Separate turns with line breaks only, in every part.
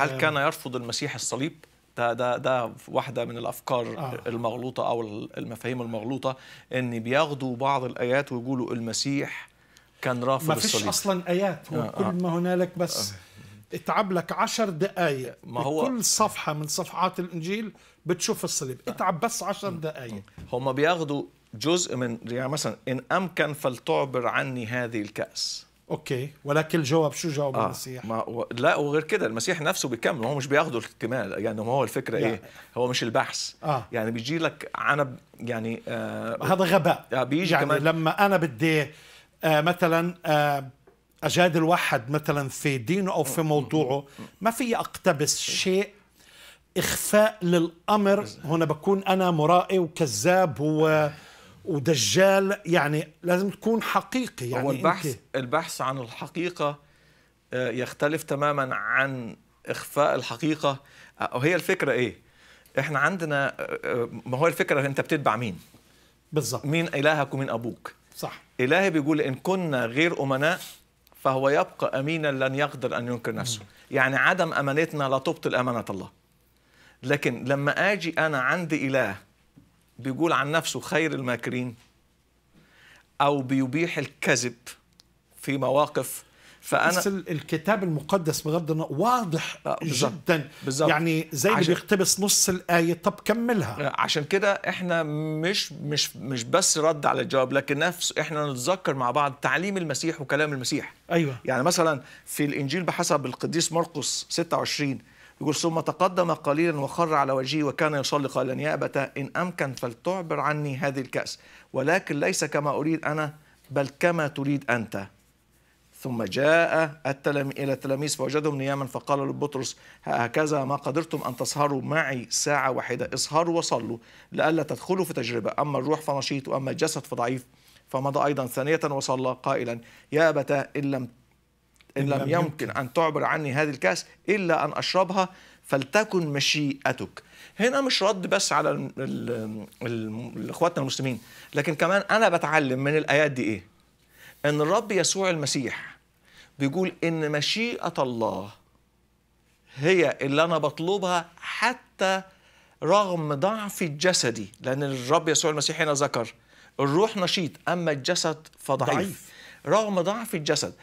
هل آه. كان
يرفض المسيح الصليب؟ ده ده ده واحده من الافكار آه. المغلوطه او المفاهيم المغلوطه ان بياخدوا بعض الايات ويقولوا المسيح كان رافض الصليب ما فيش الصليب اصلا
ايات هو آه،, آه. كل ما هنالك بس آه. اتعب لك عشر
دقائق ما هو كل صفحه من صفحات الانجيل بتشوف الصليب آه. اتعب بس عشر دقائق هم بياخدوا جزء من يعني مثلا ان امكن فلتعبر عني هذه الكاس
اوكي ولكن الجواب شو جواب آه المسيح؟
ما و... لا وغير كده المسيح نفسه بيكمل هو مش بياخده الاكتمال يعني هو الفكره لا. ايه؟ هو مش البحث آه. يعني بيجي لك عنب يعني آه هذا غباء آه، بيجي يعني كمان لما انا بدي آه
مثلا آه اجادل واحد مثلا في دينه او في موضوعه ما في اقتبس شيء اخفاء للامر هنا بكون انا مرائي وكذاب و آه. ودجال يعني لازم تكون حقيقي يعني هو البحث انت
البحث عن الحقيقه آه، يختلف تماما عن اخفاء الحقيقه آه، وهي الفكره ايه احنا عندنا آه، ما هو الفكره انت بتتبع مين بالظبط مين الهك ومين ابوك صح الهي بيقول ان كنا غير امناء فهو يبقى امينا لن يقدر ان ينكر نفسه م. يعني عدم امانتنا لا تبطل امانه الله لكن لما اجي انا عندي اله بيقول عن نفسه خير الماكرين او بيبيح الكذب في مواقف فانا بس
الكتاب المقدس بغض النظر واضح آه، بالزبط. جدا بالزبط. يعني زي عشان... اللي بيقتبس نص الايه طب كملها
آه، عشان كده احنا مش مش مش بس رد على الجواب لكن نفس احنا نتذكر مع بعض تعليم المسيح وكلام المسيح ايوه يعني مثلا في الانجيل بحسب القديس مرقس 26 يقول ثم تقدم قليلا وخر على وجهه وكان يصلي قائلا يا أبتاه إن أمكن فلتعبر عني هذه الكأس ولكن ليس كما أريد أنا بل كما تريد أنت ثم جاء التلم... إلى التلاميذ فوجدهم نياما فقال لبطرس هكذا ما قدرتم أن تسهروا معي ساعة واحدة اسهروا وصلوا لئلا تدخلوا في تجربة أما الروح فنشيط وأما الجسد فضعيف فمضى أيضا ثانية وصلى قائلا يا أبتاه إن لم إن لم يمكن أن تعبر عني هذه الكأس إلا أن أشربها فلتكن مشيئتك هنا مش رد بس على اخواتنا المسلمين لكن كمان انا بتعلم من الايات دي ايه ان الرب يسوع المسيح بيقول ان مشيئه الله هي اللي انا بطلبها حتى رغم ضعفي الجسدي لان الرب يسوع المسيح هنا ذكر الروح نشيط اما الجسد فضعيف ضعيف. رغم ضعف الجسد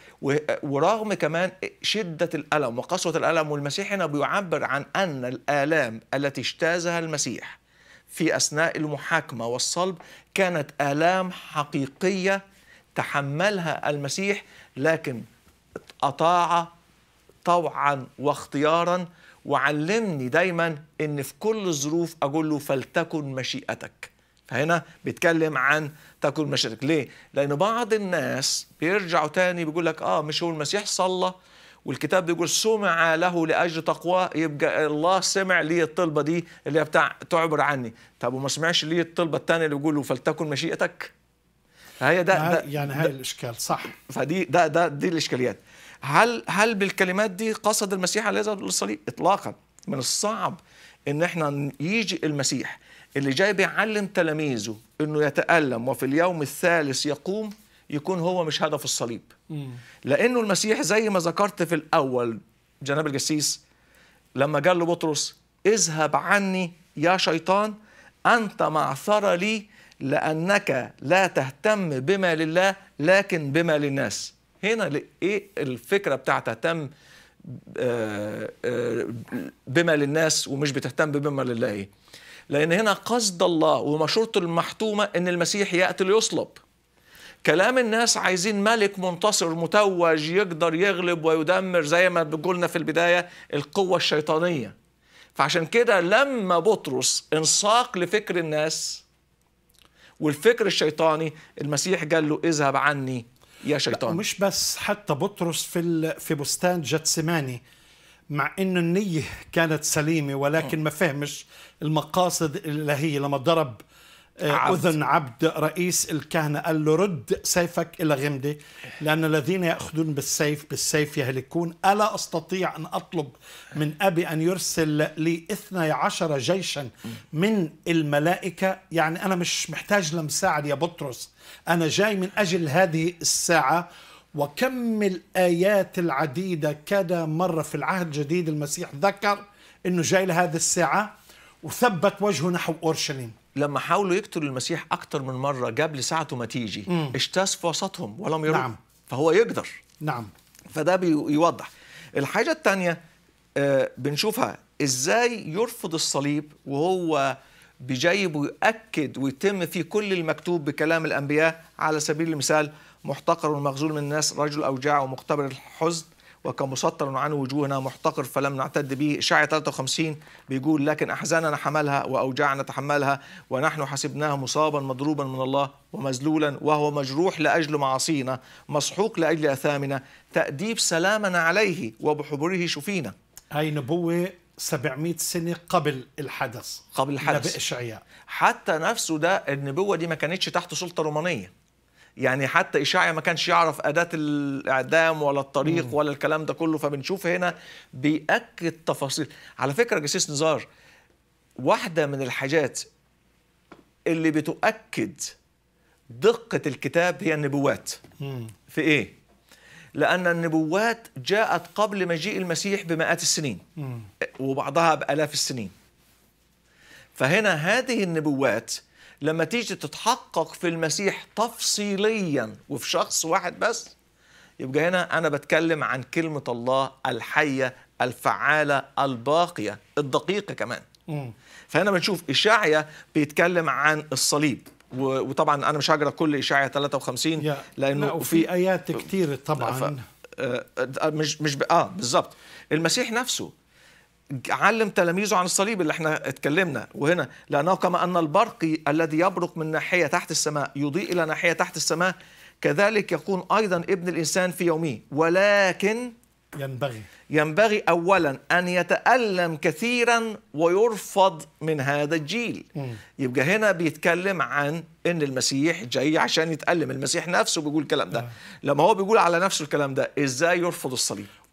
ورغم كمان شدة الألم وقسوة الألم والمسيح هنا بيعبر عن أن الآلام التي اجتازها المسيح في أثناء المحاكمة والصلب كانت آلام حقيقية تحملها المسيح لكن أطاع طوعا واختيارا وعلمني دايما ان في كل الظروف اقول له فلتكن مشيئتك فهنا بيتكلم عن تاكل مشارك ليه؟ لأن بعض الناس بيرجعوا تاني بيقول لك آه مش هو المسيح صلى والكتاب بيقول سمع له لأجل تقواه يبقى الله سمع لي الطلبة دي اللي بتاع تعبر عني طب وما سمعش لي الطلبة التانية اللي بيقولوا فلتكن مشيئتك هي ده, ده يعني هاي يعني الإشكال صح فدي ده ده دي الإشكاليات هل هل بالكلمات دي قصد المسيح عليه الصليب إطلاقا من الصعب إن احنا يجي المسيح اللي جاي بيعلم تلاميذه انه يتالم وفي اليوم الثالث يقوم يكون هو مش هدف الصليب لانه المسيح زي ما ذكرت في الاول جناب الجسيس لما قال له بطرس اذهب عني يا شيطان انت معثر لي لانك لا تهتم بما لله لكن بما للناس هنا ايه الفكره بتاعت تهتم آه، آه، بما للناس ومش بتهتم بما لله ايه لأن هنا قصد الله ومشورته المحتومة أن المسيح يأتي ليصلب كلام الناس عايزين ملك منتصر متوج يقدر يغلب ويدمر زي ما بقولنا في البداية القوة الشيطانية فعشان كده لما بطرس انساق لفكر الناس والفكر الشيطاني المسيح قال له اذهب عني يا شيطان مش
بس حتى بطرس في في بستان جتسماني مع انه النيه كانت سليمه ولكن ما فهمش المقاصد الالهيه لما ضرب آه، عبد. اذن عبد رئيس الكهنه قال له رد سيفك الى غمده لان الذين ياخذون بالسيف بالسيف يهلكون الا استطيع ان اطلب من ابي ان يرسل لي اثني عشر جيشا من الملائكه يعني انا مش محتاج لمساعد يا بطرس انا جاي من اجل هذه الساعه وكم الآيات العديدة كذا مرة في العهد الجديد المسيح ذكر أنه جاي لهذه الساعة وثبت وجهه نحو أورشليم
لما حاولوا يقتلوا المسيح أكثر من مرة جاب لساعته ما تيجي اجتاز في وسطهم ولم يرد نعم. فهو يقدر نعم فده بيوضح الحاجة الثانية آه، بنشوفها ازاي يرفض الصليب وهو بجايب ويؤكد ويتم فيه كل المكتوب بكلام الأنبياء على سبيل المثال محتقر مخزول من الناس رجل أوجاع ومختبر الحزن وكمسطر عن وجوهنا محتقر فلم نعتد به إشاعة 53 بيقول لكن أحزاننا حملها وأوجاعنا تحملها ونحن حسبناه مصابا مضروبا من الله ومذلولا وهو مجروح لأجل معاصينا مسحوق لأجل أثامنا تأديب سلامنا عليه وبحبره شفينا هاي نبوة 700 سنة قبل الحدث قبل الحدث نبي إشعياء حتى نفسه ده النبوة دي ما كانتش تحت سلطة رومانية يعني حتى إشعيا ما كانش يعرف أداة الإعدام ولا الطريق ولا الكلام ده كله فبنشوف هنا بيأكد تفاصيل على فكرة جسيس نزار واحدة من الحاجات اللي بتؤكد دقة الكتاب هي النبوات مم. في إيه؟ لأن النبوات جاءت قبل مجيء المسيح بمئات السنين مم. وبعضها بآلاف السنين فهنا هذه النبوات لما تيجي تتحقق في المسيح تفصيليا وفي شخص واحد بس يبقى هنا أنا بتكلم عن كلمة الله الحية الفعالة الباقية الدقيقة كمان مم. فهنا بنشوف إشاعية بيتكلم عن الصليب وطبعا أنا مش هقرأ كل إشاعية 53 لأنه لا في آيات كتير طبعا ف... آه، مش مش ب... اه بالظبط المسيح نفسه علم تلاميذه عن الصليب اللي احنا اتكلمنا وهنا لأنه كما أن البرق الذي يبرق من ناحية تحت السماء يضيء إلى ناحية تحت السماء كذلك يكون أيضا ابن الإنسان في يومه ولكن ينبغي ينبغي أولا أن يتألم كثيرا ويرفض من هذا الجيل م. يبقى هنا بيتكلم عن أن المسيح جاي عشان يتألم المسيح نفسه بيقول الكلام ده م. آه. لما هو بيقول على نفسه الكلام ده إزاي يرفض الصليب